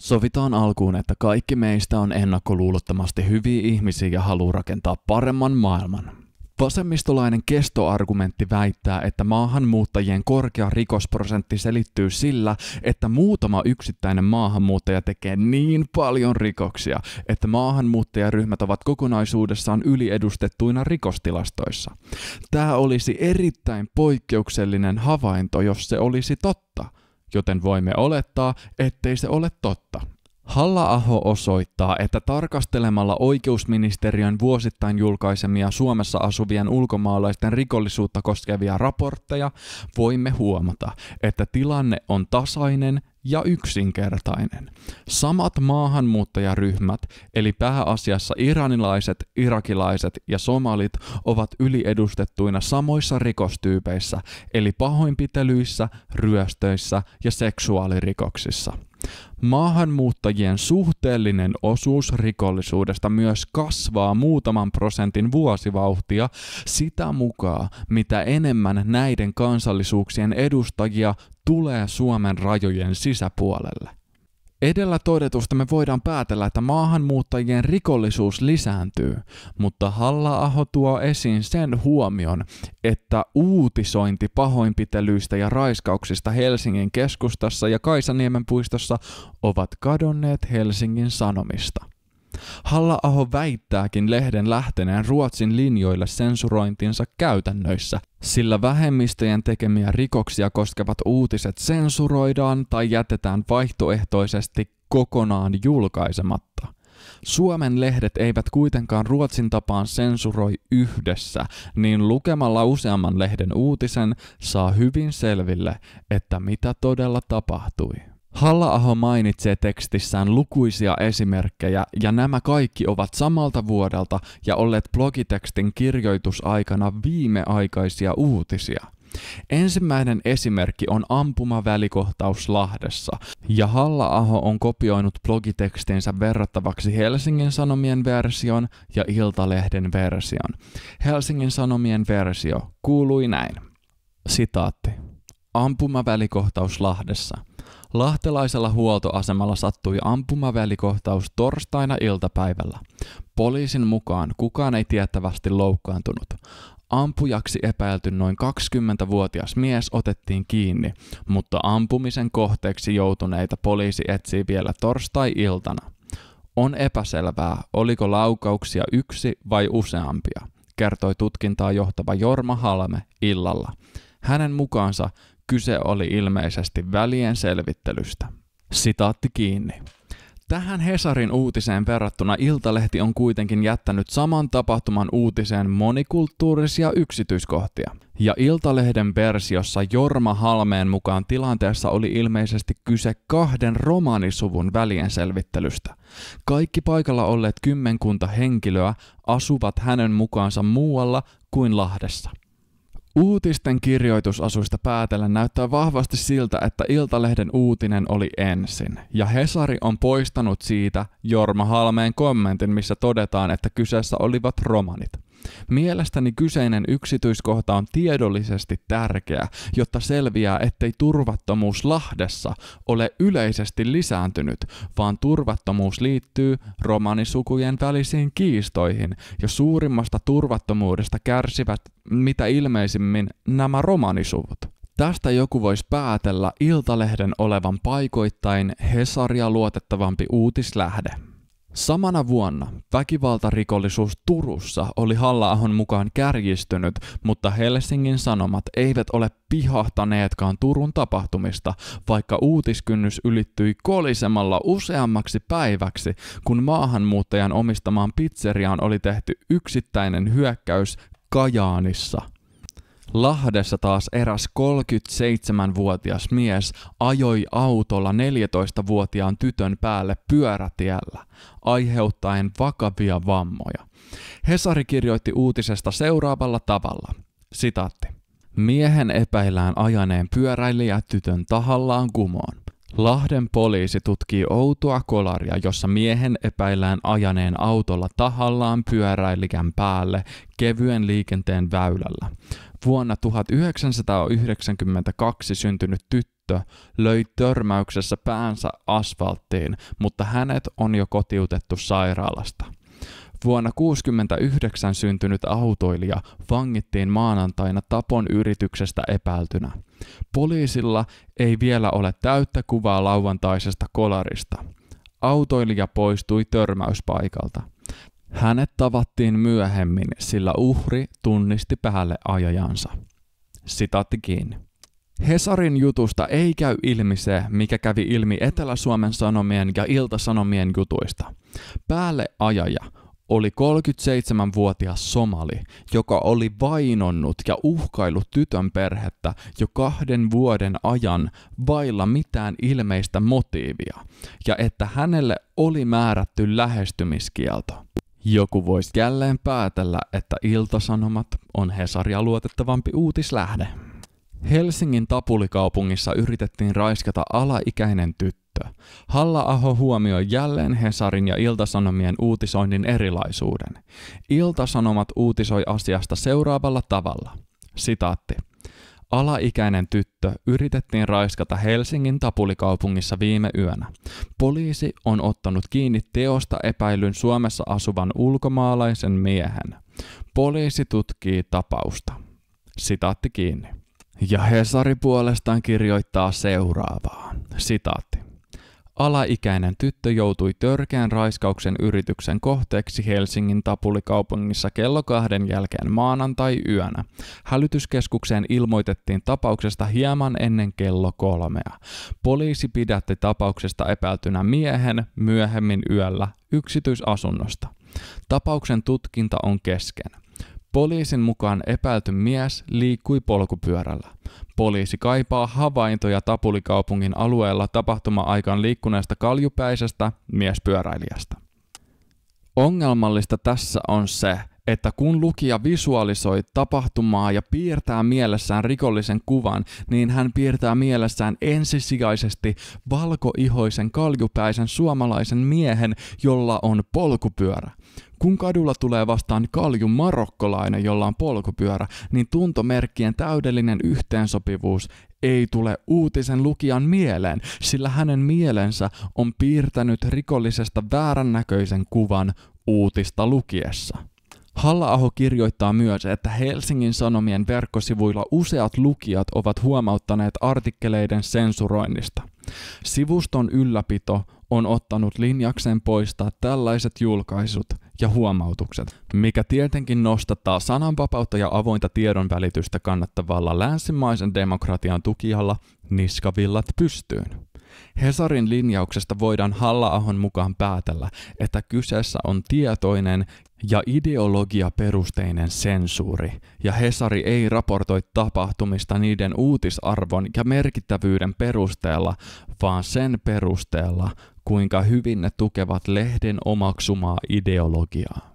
Sovitaan alkuun, että kaikki meistä on ennakkoluulottomasti hyviä ihmisiä ja haluaa rakentaa paremman maailman. Vasemmistolainen kestoargumentti väittää, että maahanmuuttajien korkea rikosprosentti selittyy sillä, että muutama yksittäinen maahanmuuttaja tekee niin paljon rikoksia, että maahanmuuttajaryhmät ovat kokonaisuudessaan yliedustettuina rikostilastoissa. Tämä olisi erittäin poikkeuksellinen havainto, jos se olisi totta – joten voimme olettaa, ettei se ole totta. Halla-aho osoittaa, että tarkastelemalla oikeusministeriön vuosittain julkaisemia Suomessa asuvien ulkomaalaisten rikollisuutta koskevia raportteja voimme huomata, että tilanne on tasainen ja yksinkertainen. Samat maahanmuuttajaryhmät, eli pääasiassa iranilaiset, irakilaiset ja somalit, ovat yliedustettuina samoissa rikostyypeissä, eli pahoinpitelyissä, ryöstöissä ja seksuaalirikoksissa – Maahanmuuttajien suhteellinen osuus rikollisuudesta myös kasvaa muutaman prosentin vuosivauhtia sitä mukaan, mitä enemmän näiden kansallisuuksien edustajia tulee Suomen rajojen sisäpuolelle. Edellä todetusta me voidaan päätellä, että maahanmuuttajien rikollisuus lisääntyy, mutta Halla-aho tuo esiin sen huomion, että uutisointi pahoinpitelyistä ja raiskauksista Helsingin keskustassa ja Kaisaniemen puistossa ovat kadonneet Helsingin Sanomista. Halla-aho väittääkin lehden lähteneen Ruotsin linjoille sensurointinsa käytännöissä, sillä vähemmistöjen tekemiä rikoksia koskevat uutiset sensuroidaan tai jätetään vaihtoehtoisesti kokonaan julkaisematta. Suomen lehdet eivät kuitenkaan Ruotsin tapaan sensuroi yhdessä, niin lukemalla useamman lehden uutisen saa hyvin selville, että mitä todella tapahtui. Halla-aho mainitsee tekstissään lukuisia esimerkkejä, ja nämä kaikki ovat samalta vuodelta ja olleet blogitekstin kirjoitusaikana viimeaikaisia uutisia. Ensimmäinen esimerkki on ampumavälikohtaus Lahdessa, ja Halla-aho on kopioinut blogitekstinsä verrattavaksi Helsingin Sanomien version ja Iltalehden version. Helsingin Sanomien versio kuului näin. Sitaatti. Ampumavälikohtaus Lahdessa – Lahtelaisella huoltoasemalla sattui ampumavälikohtaus torstaina iltapäivällä. Poliisin mukaan kukaan ei tiettävästi loukkaantunut. Ampujaksi epäilty noin 20-vuotias mies otettiin kiinni, mutta ampumisen kohteeksi joutuneita poliisi etsii vielä torstai-iltana. On epäselvää, oliko laukauksia yksi vai useampia, kertoi tutkintaa johtava Jorma Halme illalla. Hänen mukaansa Kyse oli ilmeisesti välien selvittelystä. Sitaatti kiinni. Tähän Hesarin uutiseen verrattuna Iltalehti on kuitenkin jättänyt saman tapahtuman uutiseen monikulttuurisia yksityiskohtia. Ja Iltalehden versiossa Jorma Halmeen mukaan tilanteessa oli ilmeisesti kyse kahden romanisuvun välien selvittelystä. Kaikki paikalla olleet kymmenkunta henkilöä asuvat hänen mukaansa muualla kuin Lahdessa. Uutisten kirjoitusasuista päätellen näyttää vahvasti siltä, että Iltalehden uutinen oli ensin, ja Hesari on poistanut siitä Jorma Halmeen kommentin, missä todetaan, että kyseessä olivat romanit. Mielestäni kyseinen yksityiskohta on tiedollisesti tärkeä, jotta selviää, ettei turvattomuus Lahdessa ole yleisesti lisääntynyt, vaan turvattomuus liittyy romanisukujen välisiin kiistoihin ja suurimmasta turvattomuudesta kärsivät mitä ilmeisimmin nämä romanisuvut. Tästä joku voisi päätellä Iltalehden olevan paikoittain Hesaria luotettavampi uutislähde. Samana vuonna väkivaltarikollisuus Turussa oli halla mukaan kärjistynyt, mutta Helsingin Sanomat eivät ole pihahtaneetkaan Turun tapahtumista, vaikka uutiskynnys ylittyi kolisemalla useammaksi päiväksi, kun maahanmuuttajan omistamaan pizzeriaan oli tehty yksittäinen hyökkäys Kajaanissa. Lahdessa taas eräs 37-vuotias mies ajoi autolla 14-vuotiaan tytön päälle pyörätiellä, aiheuttaen vakavia vammoja. Hesari kirjoitti uutisesta seuraavalla tavalla. Sitaatti. Miehen epäillään ajaneen pyöräilijä tytön tahallaan kumoon. Lahden poliisi tutkii outoa kolaria, jossa miehen epäillään ajaneen autolla tahallaan pyöräilijän päälle kevyen liikenteen väylällä. Vuonna 1992 syntynyt tyttö löi törmäyksessä päänsä asfalttiin, mutta hänet on jo kotiutettu sairaalasta. Vuonna 1969 syntynyt autoilija vangittiin maanantaina tapon yrityksestä epäiltynä. Poliisilla ei vielä ole täyttä kuvaa lauantaisesta kolarista. Autoilija poistui törmäyspaikalta. Hänet tavattiin myöhemmin, sillä uhri tunnisti päälle ajajansa. Sitaatti kiinni. Hesarin jutusta ei käy ilmi se, mikä kävi ilmi Etelä-Suomen Sanomien ja Ilta-Sanomien jutuista. Päälle ajaja – oli 37-vuotias somali, joka oli vainonnut ja uhkaillut tytön perhettä jo kahden vuoden ajan vailla mitään ilmeistä motiivia, ja että hänelle oli määrätty lähestymiskielto. Joku voisi jälleen päätellä, että iltasanomat on Hesaria luotettavampi uutislähde. Helsingin tapulikaupungissa yritettiin raiskata alaikäinen tyttö sisältöä. Halla-aho huomioi jälleen Hesarin ja Iltasanomien uutisoinnin erilaisuuden. Iltasanomat uutisoi asiasta seuraavalla tavalla. Sitaatti. Alaikäinen tyttö yritettiin raiskata Helsingin tapulikaupungissa viime yönä. Poliisi on ottanut kiinni teosta epäilyn Suomessa asuvan ulkomaalaisen miehen. Poliisi tutkii tapausta. Sitaatti kiinni. Ja Hesari puolestaan kirjoittaa seuraavaa. Sitaatti alaikäinen tyttö joutui törkeän raiskauksen yrityksen kohteeksi Helsingin tapulikaupungissa kello kahden jälkeen maanantai-yönä. Hälytyskeskukseen ilmoitettiin tapauksesta hieman ennen kello kolmea. Poliisi pidätti tapauksesta epäiltynä miehen myöhemmin yöllä yksityisasunnosta. Tapauksen tutkinta on kesken. Poliisin mukaan epäilty mies liikkui polkupyörällä. Poliisi kaipaa havaintoja Tapulikaupungin alueella tapahtuma-aikaan liikkuneesta kaljupäisestä miespyöräilijästä. Ongelmallista tässä on se, että kun lukija visualisoi tapahtumaa ja piirtää mielessään rikollisen kuvan, niin hän piirtää mielessään ensisijaisesti valkoihoisen kaljupäisen suomalaisen miehen, jolla on polkupyörä. Kun kadulla tulee vastaan kalju marokkolainen, jolla on polkupyörä, niin tuntomerkkien täydellinen yhteensopivuus ei tule uutisen lukijan mieleen, sillä hänen mielensä on piirtänyt rikollisesta väärännäköisen kuvan uutista lukiessa. Halla-aho kirjoittaa myös, että Helsingin Sanomien verkkosivuilla useat lukijat ovat huomauttaneet artikkeleiden sensuroinnista. Sivuston ylläpito on ottanut linjakseen poistaa tällaiset julkaisut ja huomautukset, mikä tietenkin nostattaa sananvapautta ja avointa tiedonvälitystä kannattavalla länsimaisen demokratian tukijalla niskavillat pystyyn. Hesarin linjauksesta voidaan Halla-ahon mukaan päätellä, että kyseessä on tietoinen ja ideologiaperusteinen sensuuri, ja Hesari ei raportoi tapahtumista niiden uutisarvon ja merkittävyyden perusteella, vaan sen perusteella, kuinka hyvin ne tukevat lehden omaksumaa ideologiaa.